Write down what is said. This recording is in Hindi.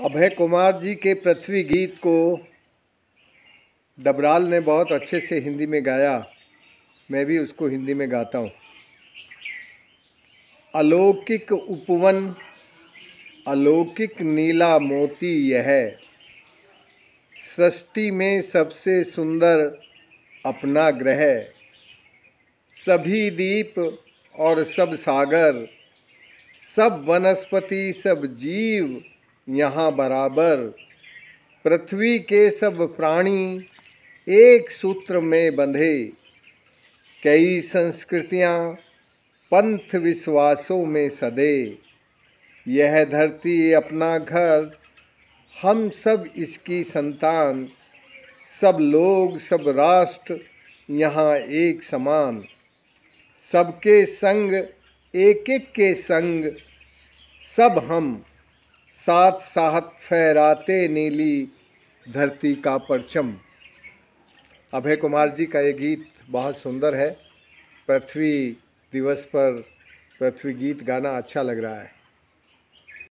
अभय कुमार जी के पृथ्वी गीत को डबराल ने बहुत अच्छे से हिंदी में गाया मैं भी उसको हिंदी में गाता हूँ अलौकिक उपवन अलौकिक नीला मोती यह सृष्टि में सबसे सुंदर अपना ग्रह सभी दीप और सब सागर सब वनस्पति सब जीव यहाँ बराबर पृथ्वी के सब प्राणी एक सूत्र में बंधे कई संस्कृतियाँ पंथ विश्वासों में सदे यह धरती अपना घर हम सब इसकी संतान सब लोग सब राष्ट्र यहाँ एक समान सबके संग एक एक के संग सब हम साथ साहत फहराते नीली धरती का परचम अभय कुमार जी का ये गीत बहुत सुंदर है पृथ्वी दिवस पर पृथ्वी गीत गाना अच्छा लग रहा है